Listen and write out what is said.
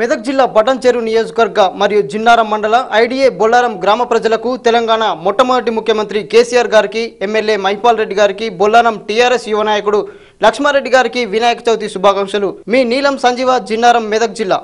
మెదక్ జిల్లా బటన్చెరు నియోజకవర్గ మరియు జిన్నారం మండల ఐడిఏ బొల్లారం గ్రామ ప్రజలకు తెలంగాణ మొట్టమొదటి ముఖ్యమంత్రి కేసీఆర్ గారికి ఎమ్మెల్యే మహిపాల్ రెడ్డి గారికి బొల్లారం టీఆర్ఎస్ యువ నాయకుడు లక్ష్మారెడ్డి గారికి వినాయక చవితి శుభాకాంక్షలు మీ నీలం సంజీవ జిన్నారం మెదక్ జిల్లా